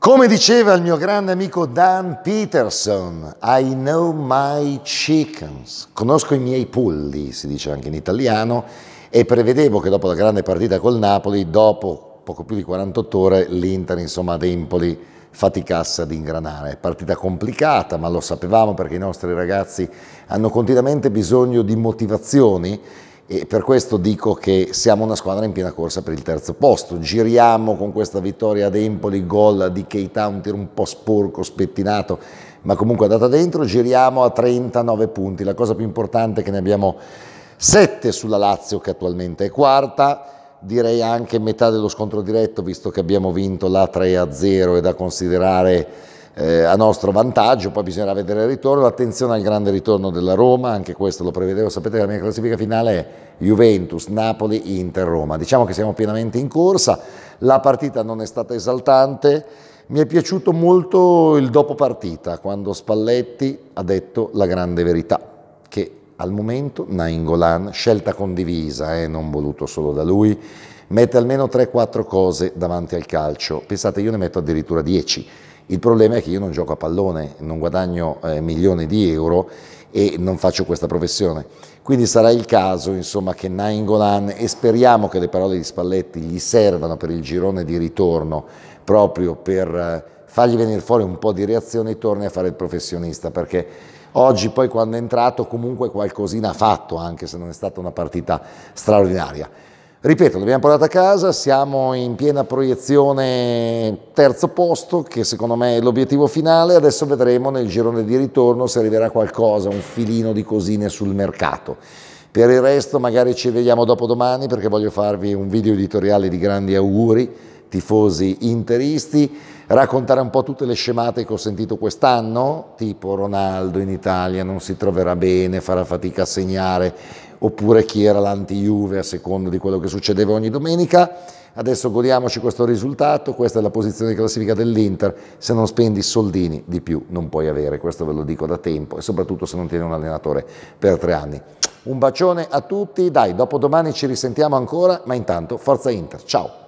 Come diceva il mio grande amico Dan Peterson, I know my chickens, conosco i miei pulli, si dice anche in italiano, e prevedevo che dopo la grande partita col Napoli, dopo poco più di 48 ore, l'Inter insomma ad Empoli faticasse ad ingranare. partita complicata, ma lo sapevamo perché i nostri ragazzi hanno continuamente bisogno di motivazioni e per questo dico che siamo una squadra in piena corsa per il terzo posto. Giriamo con questa vittoria ad Empoli, gol di Keita, un tiro un po' sporco, spettinato, ma comunque è andata dentro, giriamo a 39 punti. La cosa più importante è che ne abbiamo 7 sulla Lazio che attualmente è quarta, direi anche metà dello scontro diretto visto che abbiamo vinto la 3-0 è da considerare eh, a nostro vantaggio, poi bisognerà vedere il ritorno, attenzione al grande ritorno della Roma, anche questo lo prevedevo, sapete che la mia classifica finale è Juventus, Napoli, Inter, Roma, diciamo che siamo pienamente in corsa, la partita non è stata esaltante, mi è piaciuto molto il dopo partita, quando Spalletti ha detto la grande verità, che al momento Nainggolan, scelta condivisa, eh, non voluto solo da lui, mette almeno 3-4 cose davanti al calcio, pensate io ne metto addirittura 10, il problema è che io non gioco a pallone, non guadagno eh, milioni di euro e non faccio questa professione. Quindi sarà il caso insomma, che Nainggolan, e speriamo che le parole di Spalletti gli servano per il girone di ritorno, proprio per eh, fargli venire fuori un po' di reazione, e torni a fare il professionista, perché oggi poi quando è entrato comunque qualcosina ha fatto, anche se non è stata una partita straordinaria. Ripeto, l'abbiamo portata a casa, siamo in piena proiezione terzo posto, che secondo me è l'obiettivo finale, adesso vedremo nel girone di ritorno se arriverà qualcosa, un filino di cosine sul mercato. Per il resto magari ci vediamo dopo domani perché voglio farvi un video editoriale di grandi auguri, tifosi interisti raccontare un po' tutte le scemate che ho sentito quest'anno, tipo Ronaldo in Italia non si troverà bene, farà fatica a segnare, oppure chi era l'anti-Juve a seconda di quello che succedeva ogni domenica. Adesso godiamoci questo risultato, questa è la posizione di classifica dell'Inter, se non spendi soldini di più non puoi avere, questo ve lo dico da tempo e soprattutto se non tieni un allenatore per tre anni. Un bacione a tutti, dai, dopo domani ci risentiamo ancora, ma intanto forza Inter, ciao!